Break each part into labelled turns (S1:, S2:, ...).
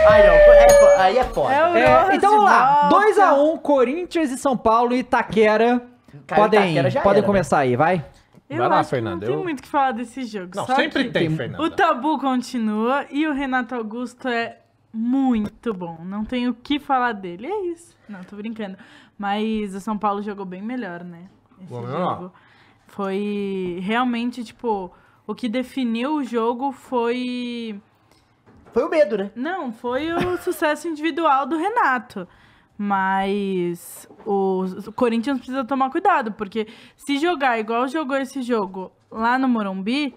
S1: não. É, aí é foda. É, é então vamos lá. 2x1, um, Corinthians e São Paulo e Itaquera.
S2: Cara, podem Itaquera podem era, né? começar né?
S1: aí, vai. Eu vai lá, Fernando. Não tem eu...
S2: muito o que falar desse jogo. Não, sempre tem, tem, Fernanda. O tabu continua e o Renato Augusto é muito bom. Não tenho o que falar dele. É isso. Não, tô brincando. Mas o São Paulo jogou bem melhor, né?
S3: Esse jogo.
S2: Foi realmente, tipo, o que definiu o jogo foi foi o medo, né? Não, foi o sucesso individual do Renato. Mas o, Corinthians precisa tomar cuidado, porque se jogar igual jogou esse jogo lá no Morumbi,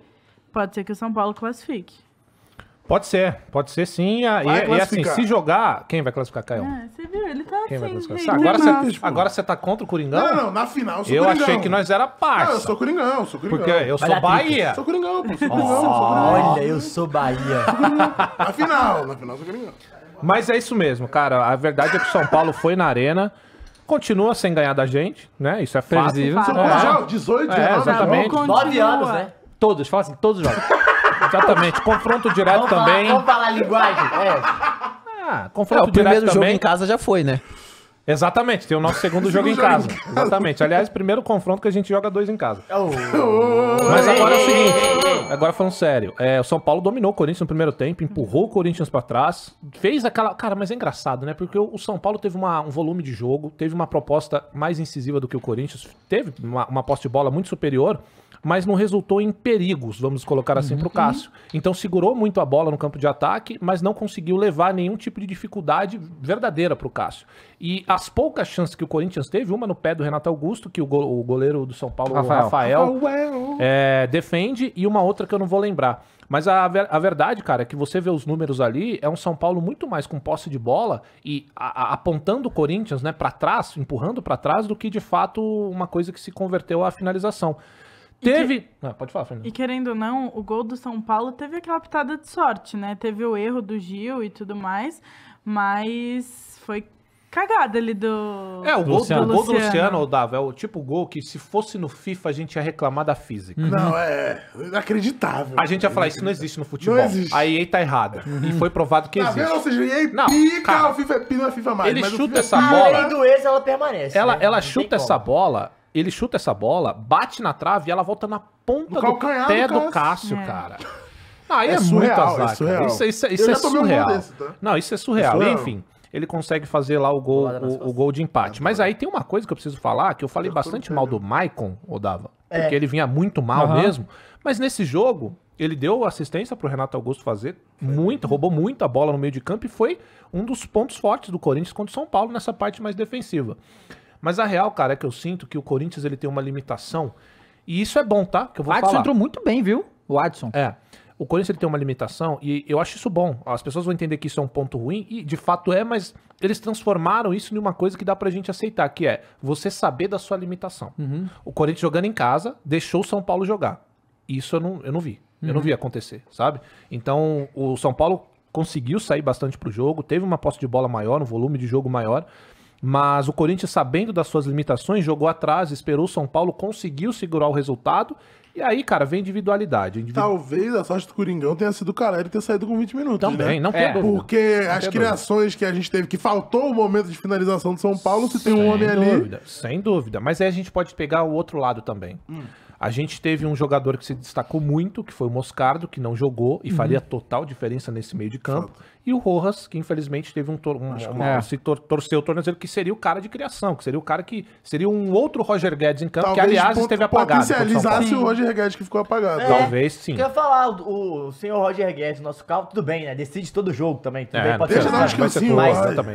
S2: pode ser que o São Paulo classifique.
S3: Pode ser, pode ser sim. e, e, assim, se jogar, quem vai classificar, Caio? É, você viu, ele tá quem assim, vai agora, você, agora você tá contra o Coringão? Não, não, na final eu sou Eu Coringão. achei que nós era parça. Não, eu sou Coringão, sou Coringão. Porque eu sou Bahia. Sou Coringão, pô, sou Coringão, sou Coringão. Olha, eu sou Bahia.
S2: na final, na final sou Coringão.
S3: Mas é isso mesmo, cara. A verdade é que o São Paulo foi na arena continua sem ganhar da gente, né? Isso é previsível. São Paulo já, 18, é, é exatamente. 9 anos, né? Todos, fala assim, todos os jogos. Exatamente. Confronto direto vamos também. vamos falar linguagem. É. Ah, confronto é, o direto primeiro também. jogo em casa já foi, né? Exatamente, tem o nosso segundo jogo em casa. Exatamente. Aliás, primeiro confronto que a gente joga dois em casa. É mas agora é o seguinte, agora falando sério, é, o São Paulo dominou o Corinthians no primeiro tempo, empurrou o Corinthians pra trás, fez aquela... Cara, mas é engraçado, né? Porque o São Paulo teve uma, um volume de jogo, teve uma proposta mais incisiva do que o Corinthians, teve uma, uma posse de bola muito superior, mas não resultou em perigos, vamos colocar assim, uhum. pro Cássio. Então segurou muito a bola no campo de ataque, mas não conseguiu levar nenhum tipo de dificuldade verdadeira pro Cássio. E as poucas chances que o Corinthians teve, uma no pé do Renato Augusto, que o, go o goleiro do São Paulo, Rafael, Rafael é, defende, e uma outra que eu não vou lembrar. Mas a, a verdade, cara, é que você vê os números ali, é um São Paulo muito mais com posse de bola e apontando o Corinthians né, para trás, empurrando para trás, do que de fato uma coisa que se converteu à finalização. Teve. Que... Ah, pode falar, Fernando.
S2: E querendo ou não, o gol do São Paulo teve aquela pitada de sorte, né? Teve o erro do Gil e tudo mais, mas foi cagada ali do. É, o do gol, Luciano. do, gol do Luciano,
S3: Odava, é o tipo gol que se fosse no FIFA a gente ia reclamar da física. Uhum. Não, é inacreditável. A gente ia falar, isso não existe no futebol. Não existe. A EA tá errada. Uhum. E foi provado que tá existe. Vendo? Ou seja, EA não, pica, cara, o FIFA é pica, o é FIFA mais. Ele mas chuta é essa bola. A
S4: do ex, ela permanece. Ela,
S3: né? ela chuta essa bola ele chuta essa bola, bate na trave e ela volta na ponta do pé do, do Cássio, é. cara. Não, aí é, é surreal, muito é azar. É surreal. Isso, isso, isso, isso é surreal. Desse, tá? Não, isso é surreal. surreal. Enfim, ele consegue fazer lá o gol, o, o, gol de empate. Mas aí tem uma coisa que eu preciso falar, que eu falei bastante mal do Maicon, Odava, é. porque é. ele vinha muito mal uhum. mesmo. Mas nesse jogo, ele deu assistência para o Renato Augusto fazer, muito, roubou muita bola no meio de campo e foi um dos pontos fortes do Corinthians contra o São Paulo nessa parte mais defensiva. Mas a real, cara, é que eu sinto que o Corinthians ele tem uma limitação. E isso é bom, tá? Que eu vou o Adson falar. entrou muito bem, viu? O Adson. É o Corinthians ele tem uma limitação e eu acho isso bom. As pessoas vão entender que isso é um ponto ruim e de fato é, mas eles transformaram isso em uma coisa que dá pra gente aceitar, que é você saber da sua limitação. Uhum. O Corinthians jogando em casa deixou o São Paulo jogar. Isso eu não, eu não vi. Uhum. Eu não uhum. vi acontecer, sabe? Então o São Paulo conseguiu sair bastante pro jogo, teve uma posse de bola maior, um volume de jogo maior. Mas o Corinthians, sabendo das suas limitações, jogou atrás, esperou o São Paulo, conseguiu segurar o resultado. E aí, cara, vem individualidade. Individu... Talvez a sorte do Coringão tenha sido o Caleri ter saído com 20 minutos. Também, né? não tem é, dúvida. Porque não as criações dúvida. que a gente teve, que faltou o momento de finalização do São Paulo, se tem um homem dúvida, ali. Sem dúvida. Mas aí a gente pode pegar o outro lado também. Hum. A gente teve um jogador que se destacou muito, que foi o Moscardo, que não jogou e uhum. faria total diferença nesse meio de campo. Fato e o Rojas, que infelizmente teve um, tor um, um é. se tor torceu o tornozelo, que seria o cara de criação, que seria o cara que seria um outro Roger Guedes em campo, Talvez que aliás esteve apagado. se o Roger
S2: Guedes que ficou apagado.
S3: É, Talvez sim. Quer
S4: falar, o, o, senhor Roger Guedes, nosso carro, tudo bem, né? Decide todo jogo também, tudo é, bem, pode ser.
S3: Mas, mas,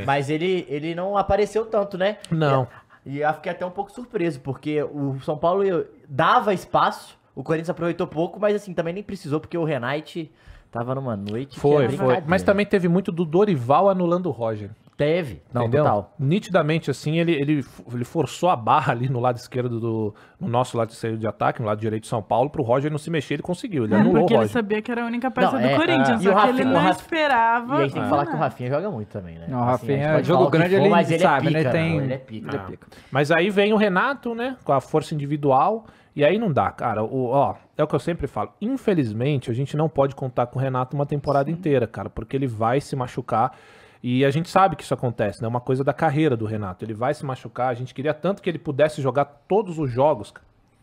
S2: mas
S4: ele, ele não apareceu tanto, né? Não. E eu fiquei até um pouco surpreso, porque o São Paulo dava espaço o Corinthians aproveitou pouco, mas assim, também nem precisou, porque o
S3: Renate tava numa noite. Foi, foi. Mas também teve muito do Dorival anulando o Roger. Teve, não, Entendeu? total. Nitidamente, assim, ele, ele, ele forçou a barra ali no lado esquerdo do. No nosso lado de ataque, no lado direito de São Paulo, pro Roger não se mexer, ele conseguiu. Ele é, anulou porque o Roger. ele sabia que era a única peça não, do é, Corinthians, é, só que ele não Rafinha, esperava. E aí tem que falar que o Rafinha joga muito também, né? Não, o assim, Rafinha assim, é jogo grande, for, ele mas ele é sabe, é pica, né? Tem... ele é pica. Ele é ah. pica. Mas aí vem o Renato, né? Com a força individual. E aí não dá, cara. O, ó, é o que eu sempre falo. Infelizmente, a gente não pode contar com o Renato uma temporada Sim. inteira, cara, porque ele vai se machucar. E a gente sabe que isso acontece, né? É uma coisa da carreira do Renato. Ele vai se machucar. A gente queria tanto que ele pudesse jogar todos os jogos,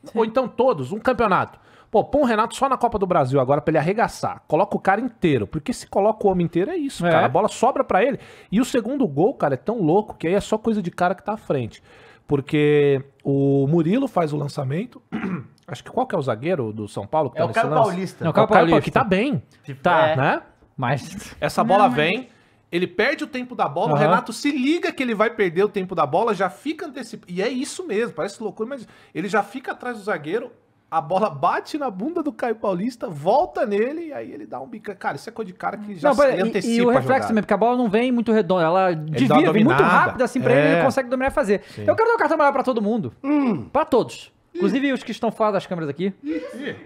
S3: Sim. ou então todos, um campeonato. Pô, põe o Renato só na Copa do Brasil agora pra ele arregaçar. Coloca o cara inteiro. Porque se coloca o homem inteiro, é isso, é. cara. A bola sobra para ele. E o segundo gol, cara, é tão louco que aí é só coisa de cara que tá à frente. Porque o Murilo faz o lançamento. Acho que qual que é o zagueiro do São Paulo? Que é, tá o Caio Paulista. Não, é, é o Caio Paulista. Que tá bem. tá, é. né? Mas. Essa bola Não, mas... vem. Ele perde o tempo da bola, uhum. o Renato se liga que ele vai perder o tempo da bola, já fica antecipado. E é isso mesmo, parece loucura, mas ele já fica atrás do zagueiro, a bola bate na bunda do Caio Paulista, volta nele e aí ele dá um bica. Cara, isso é coisa de cara que já não, se e, antecipa. E, o reflexo também,
S1: porque a bola não vem muito redonda, ela ele vem muito rápido assim pra é. ele, ele é. consegue dominar e fazer. Sim. Eu quero dar um cartão amarelo pra todo mundo. Hum. Pra todos. Inclusive os que estão fora das câmeras aqui.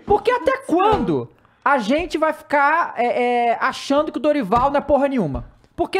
S1: Porque até quando a gente vai ficar é, é, achando que o Dorival não é porra nenhuma? Porque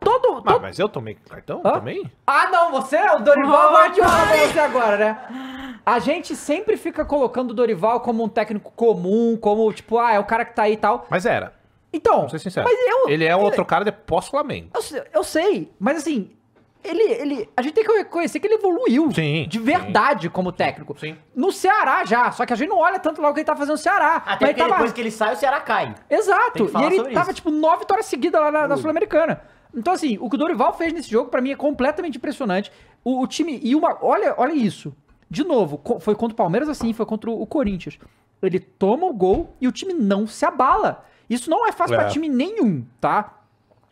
S1: todo.
S3: todo... Mas, eu tomei cartão Hã? também?
S1: Ah, não, você é o Dorival oh, vai te falar pra você agora,
S3: né?
S1: A gente sempre fica colocando o Dorival como um técnico comum, como tipo, ah, é o cara que tá aí e tal.
S3: Mas era. Então. Vou ser sincero. Mas eu, ele é um ele... outro cara de pós-Flamengo.
S1: Eu, eu sei, mas assim, ele, ele, a gente tem que reconhecer que ele evoluiu sim, de verdade sim, como
S4: técnico. Sim,
S1: no Ceará já, só que a gente não olha tanto lá o que ele tá fazendo no Ceará. Até mas porque tava... depois que
S4: ele sai, o Ceará cai.
S1: Exato. E ele tava, isso. tipo, nove vitórias seguidas lá na, na Sul-Americana. Então, assim, o que o Dorival fez nesse jogo, para mim, é completamente impressionante. O, o, time. E uma. Olha, olha isso. De novo, foi contra o Palmeiras assim, foi contra o Corinthians. Ele toma o gol e o time não se abala. Isso não é fácil é. pra time nenhum, tá?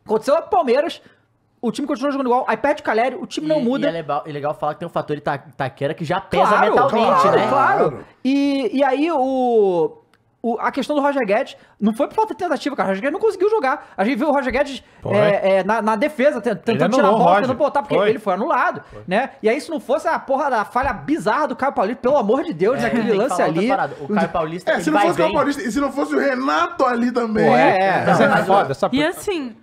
S1: Aconteceu com o Palmeiras, o time continua jogando igual, aí perde o Caleri, o time e, não muda. E é legal, é legal falar que tem um fator Ita Itaquera que já pesa claro, mentalmente, claro, né? Claro, E, e aí o, o, a questão do Roger Guedes não foi por falta de tentativa, cara. O Roger Guedes não conseguiu jogar. A gente viu o Roger Guedes é, é, na, na, defesa, tentando tirar a bola, tentando botar, porque foi. ele foi anulado, foi. né? E aí, se não fosse a porra da falha bizarra do Caio Paulista, pelo amor de Deus, é, naquele lance ali. O Caio Paulista. É, se não fosse o Caio Paulista, e se não fosse o Renato
S2: ali também. Pô, é, é. é. Não, é essa... E assim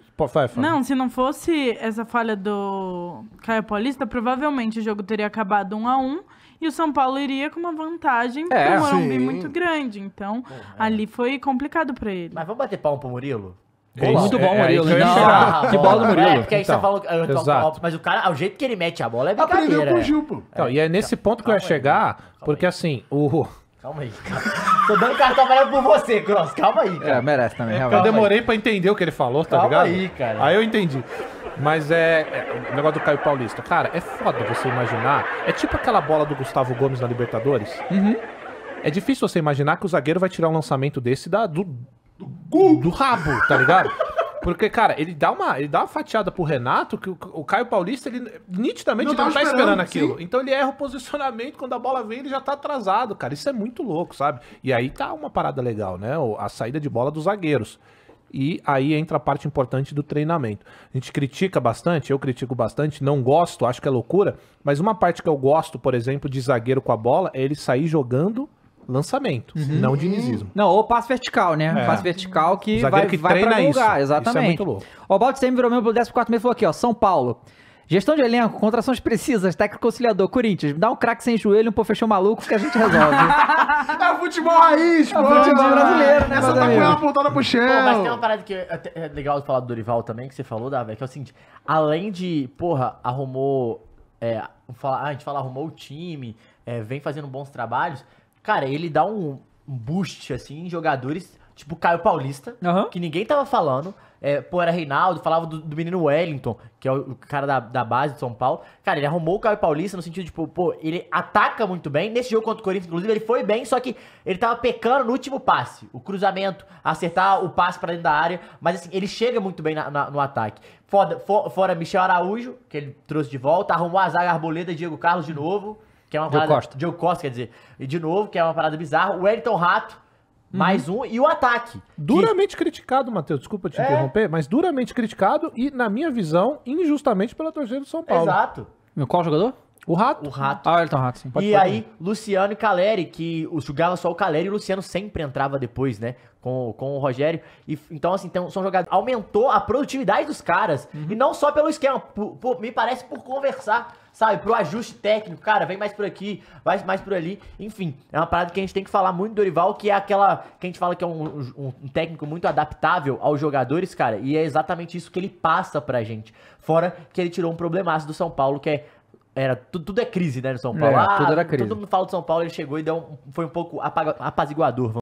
S2: não, se não fosse essa falha do Caio Paulista, provavelmente o jogo teria acabado 1 a 1 e o São Paulo iria com uma vantagem é, pro Morumbi sim. muito grande. Então, é, é. ali foi complicado para ele. Mas vamos bater palmo pro Murilo? É muito bom, é, é, Murilo. não, que bola do Murilo. É, porque aí então, você
S3: fala, Exato. mas o cara, o
S4: jeito que ele mete a bola
S3: é brincadeira. Aprendeu com o Gil, pô. É. Então, e é nesse ponto que eu ia chegar, porque assim, o...
S4: Calma aí, calma. Tô dando cartão amarelo por você, Cross. Calma aí, cara.
S3: É, merece também, é, realmente. Eu demorei pra entender o que ele falou, tá Calma ligado? aí, cara. Aí eu entendi. Mas é, é, O negócio do Caio Paulista. Cara, é foda você imaginar. É tipo aquela bola do Gustavo Gomes na Libertadores. Uhum. É difícil você imaginar que o zagueiro vai tirar um lançamento desse da, do, do, do rabo, tá ligado? Porque, cara, ele dá uma, ele dá uma fatiada pro Renato que o, o Caio Paulista, ele nitidamente não, não tá, tá esperando, esperando aquilo. Sim. Então ele erra o posicionamento, quando a bola vem, ele já tá atrasado, cara. Isso é muito louco, sabe? E aí tá uma parada legal, né? A saída de bola dos zagueiros. E aí entra a parte importante do treinamento. A gente critica bastante, eu critico bastante, não gosto, acho que é loucura, mas uma parte que eu gosto, por exemplo, de zagueiro com a bola é ele sair jogando lançamento, uhum. não dinizismo.
S1: Não, ou passe vertical, né? É. Passe vertical que vai, que vai pra lugar, exatamente. Isso é muito louco. O Balde Semi virou membro pelo 14 mês e falou aqui, ó, São Paulo. Gestão de elenco, contrações precisas, técnico conciliador, Corinthians, dá um craque sem joelho, um fechou maluco que a gente resolve. é o futebol raiz, pô. É o futebol brasileiro, né? Essa tá com ela apontada pro chão. mas tem uma
S4: parada que é, é legal falar do Dorival também, que você falou, Davi, é que é o seguinte, além de, porra, arrumou, é, a gente fala arrumou o time, é, vem fazendo bons trabalhos, Cara, ele dá um boost, assim, em jogadores, tipo Caio Paulista, uhum. que ninguém tava falando. É, pô, era Reinaldo, falava do, do, menino Wellington, que é o, o cara da, da, base de São Paulo. Cara, ele arrumou o Caio Paulista no sentido de, tipo, pô, ele ataca muito bem. Nesse jogo contra o Corinthians, inclusive, ele foi bem, só que ele tava pecando no último passe. O cruzamento, acertar o passe para dentro da área. Mas, assim, ele chega muito bem na, na, no ataque. Foda, for, fora Michel Araújo, que ele trouxe de volta. Arrumou a zaga Arboleda e Diego Carlos de novo. Que é uma Joe Costa. Joe
S3: Costa, quer dizer. E de novo, que é uma parada bizarra. O Elton Rato, uhum. mais um, e o ataque. Duramente que... criticado, Matheus, desculpa te é. interromper, mas duramente criticado e, na minha visão, injustamente pela torcida do São Paulo. Exato.
S1: qual jogador? O Rato. O Rato. Ah, Elton Rato, sim. Pode e falar. aí,
S4: Luciano e Caleri, que jogava só o Caleri e o Luciano sempre entrava depois, né? Com, com o Rogério. E, então, assim, então, são jogadores. Aumentou a produtividade dos caras. Uhum. E não só pelo esquema, por, por, me parece por conversar sabe, pro ajuste técnico, cara, vem mais por aqui, vai mais por ali, enfim, é uma parada que a gente tem que falar muito do Dorival, que é aquela, que a gente fala que é um, um, um técnico muito adaptável aos jogadores, cara, e é exatamente isso que ele passa pra gente, fora que ele tirou um problemaço do São Paulo, que é era tudo, tudo, é crise, né, no São Paulo. É, ah, tudo era crise. Todo mundo fala do São Paulo, ele chegou e deu um, foi um pouco apaziguador.